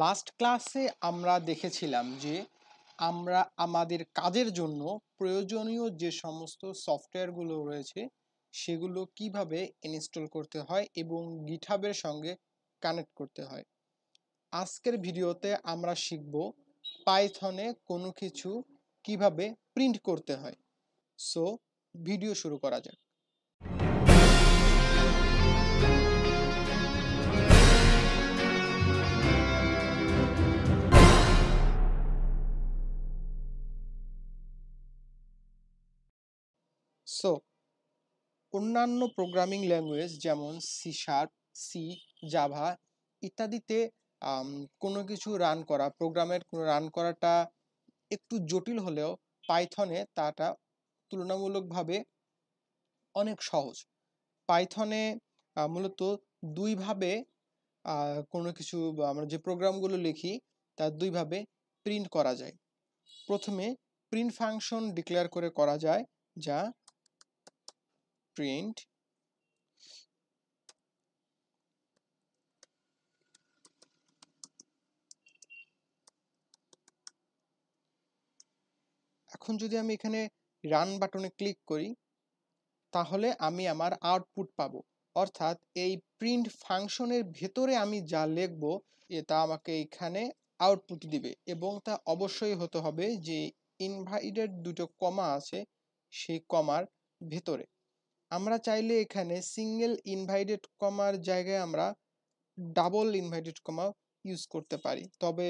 Last ক্লাসে আমরা দেখেছিলাম যে আমরা আমাদের কাজের জন্য প্রয়োজনীয় যে সমস্ত সফটওয়্যারগুলো রয়েছে সেগুলো কিভাবে ইনস্টল করতে হয় এবং গিটহাবের সঙ্গে কানেক্ট করতে হয় আজকের ভিডিওতে আমরা শিখব পাইথনে কোনো কিছু কিভাবে প্রিন্ট করতে হয় সো ভিডিও শুরু করা যাক সো অন্যান্য প্রোগ্রামিং ল্যাঙ্গুয়েজ যেমন সি শার্প সি জাভা ইত্যাদিতে কোনো কিছু রান করা প্রোগ্রামের রান করাটা একটু জটিল হলেও পাইথনে তাটা তুলনামূলকভাবে অনেক সহজ পাইথনে মূলত দুইভাবে কোনো কিছু আমরা যে প্রোগ্রামগুলো লিখি তার দুইভাবে প্রিন্ট করা যায় প্রথমে প্রিন্ট ফাংশন ডিক্লেয়ার করে করা যায় যা print এখন যদি আমি এখানে রান বাটনে ক্লিক করি তাহলে আমি আমার আউটপুট পাব অর্থাৎ এই প্রিন্ট ফাংশনের ভেতরে আমি যা লিখব তা আমাকে এখানে আউটপুট দিবে এবং তা অবশ্যই হতে হবে যে ইনভাইডেড দুটো কমা আছে সেই কমার ভেতরে আমরা চাইলে এখানে সিঙ্গেল ইনভাইটেড কমার জায়গায় আমরা ডাবল ইনভাইটেড কমা ইউজ করতে পারি তবে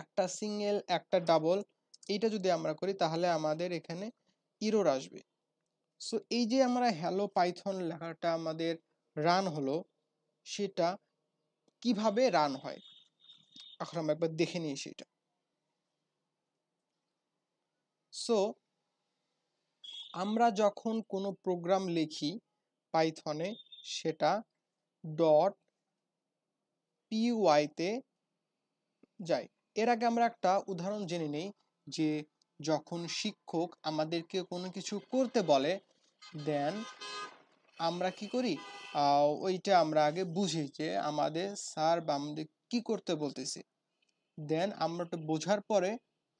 একটা সিঙ্গেল একটা ডাবল এইটা যদি আমরা করি তাহলে আমাদের এখানে ইরোর আসবে সো এই যে আমরা হ্যালো পাইথন লেখাটা আমাদের রান হলো সেটা কিভাবে রান হয় এখন আমরা একবার দেখে নিই সেটা সো আমরা যখন কোনো প্রোগ্রাম লিখি পাইথনে সেটা ডট পিওয়াইতে যায় এর আগে আমরা একটা উদাহরণ জেনে নেই যে যখন শিক্ষক আমাদেরকে কোনো কিছু করতে বলে দেন আমরা কি করি ওইটা আমরা আগে বুঝি যে আমাদের স্যার বা আমাদের কি করতে বলতেছে দেন আমরা বোঝার পরে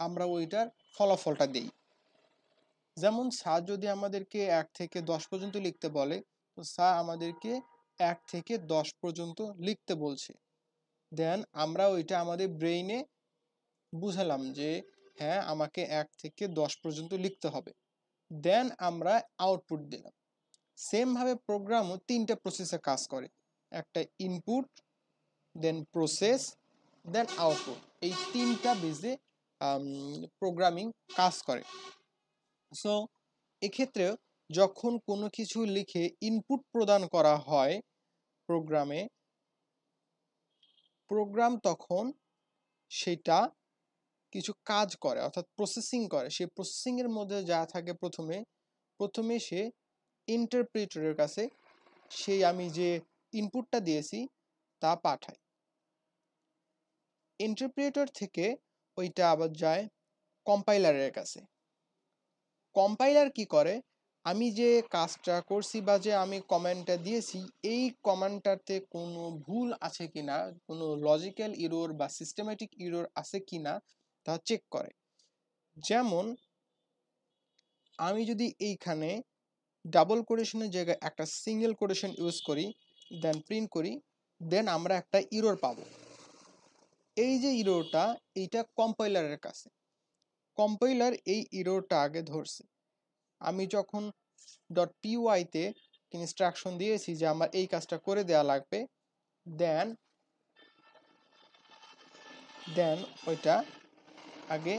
আমরা ওইটার ফলাফলটা দিই যেমন সা যদি আমাদেরকে এক থেকে দশ পর্যন্ত লিখতে বলে তো সা আমাদেরকে এক থেকে দশ পর্যন্ত লিখতে বলছে দেন আমরা ওইটা আমাদের ব্রেইনে বুঝালাম যে হ্যাঁ আমাকে এক থেকে দশ পর্যন্ত লিখতে হবে দেন আমরা আউটপুট দিলাম সেমভাবে প্রোগ্রামও তিনটা প্রসেসে কাজ করে একটা input then process then output এই তিনটা বেজে প্রোগ্রামিং কাজ করে সো এক্ষেত্রে যখন কোনো কিছু লিখে ইনপুট প্রদান করা হয় প্রোগ্রামে প্রোগ্রাম তখন সেটা কিছু কাজ করে অর্থাৎ প্রসেসিং করে সেই প্রসেসিংয়ের মধ্যে যা থাকে প্রথমে প্রথমে সে ইন্টারপ্রেটরের কাছে সেই আমি যে ইনপুটটা দিয়েছি তা পাঠায় ইন্টারপ্রেটর থেকে ওইটা আবার যায় কম্পাইলারের কাছে কম্পাইলার কি করে আমি যে কাজটা করছি বা যে আমি কমেন্টটা দিয়েছি এই কমেন্টটাতে কোনো ভুল আছে কি না কোনো লজিক্যাল ইরোর বা সিস্টেমেটিক ইরোর আছে কি না তা চেক করে যেমন আমি যদি এইখানে ডাবল কোটেশনের জায়গায় একটা সিঙ্গেল কোটেশন ইউজ করি দেন প্রিন্ট করি দেন আমরা একটা ইরোর পাবো এই যে ইরোটা এইটা কম্পাইলারের কাছে কম্পাইলার এই ইরোরটা আগে ধরছে আমি যখন ডট পিওয়াইতে ইনস্ট্রাকশন দিয়েছি যে আমার এই কাজটা করে দেয়া লাগবে দেন দেন ওইটা আগে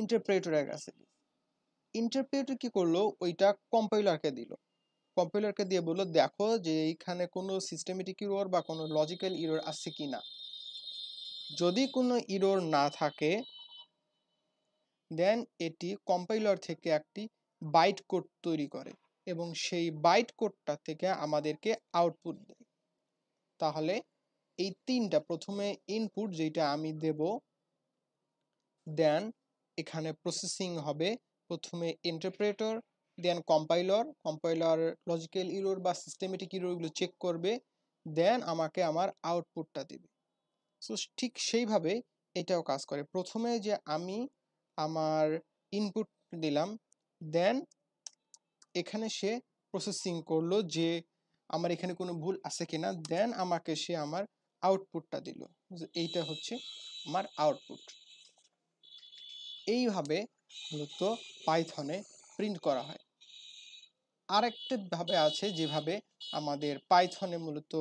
ইন্টারপ্রেটরের কাছে ইন্টারপ্রেটর কি করলো ওইটা কম্পাইলারকে দিল কম্পাইলারকে দিয়ে বললো দেখো যে এইখানে কোনো সিস্টেমেটিক ইরোর বা কোনো লজিক্যাল ইরোর আছে কি না যদি কোনো ইরোর না থাকে দেন এটি কম্পাইলার থেকে একটি বাইট কোড তৈরি করে এবং সেই বাইট কোডটা থেকে আমাদেরকে আউটপুট দেয় তাহলে এই তিনটা প্রথমে ইনপুট যেটা আমি দেব দেন এখানে প্রসেসিং হবে প্রথমে interpreter then compiler compiler logical error বা সিস্টেমেটিক ইরোরগুলো চেক করবে দেন আমাকে আমার আউটপুটটা দেবে সো ঠিক সেইভাবে এটাও কাজ করে প্রথমে যে আমি আমার ইনপুট দিলাম দেন এখানে সে প্রসেসিং করলো যে আমার এখানে কোনো ভুল আছে কিনা দেন আমাকে সে আমার আউটপুটটা দিল এইটা হচ্ছে আমার আউটপুট এইভাবে মূলত পাইথনে প্রিন্ট করা হয় আরেকটা ভাবে আছে যেভাবে আমাদের পাইথনে মূলত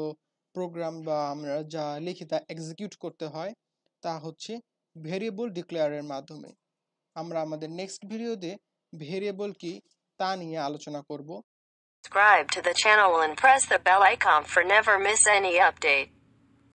প্রোগ্রাম বা আমরা যা লিখি তা এক্সিকিউট করতে হয় তা হচ্ছে ভেরিয়েবল ডিক্লেয়ারের মাধ্যমে আমরা আমাদের নেক্সট ভিডিওতে ভেরিয়েবল কি তা নিয়ে আলোচনা করব Subscribe to the channel and press the bell icon for never miss any update.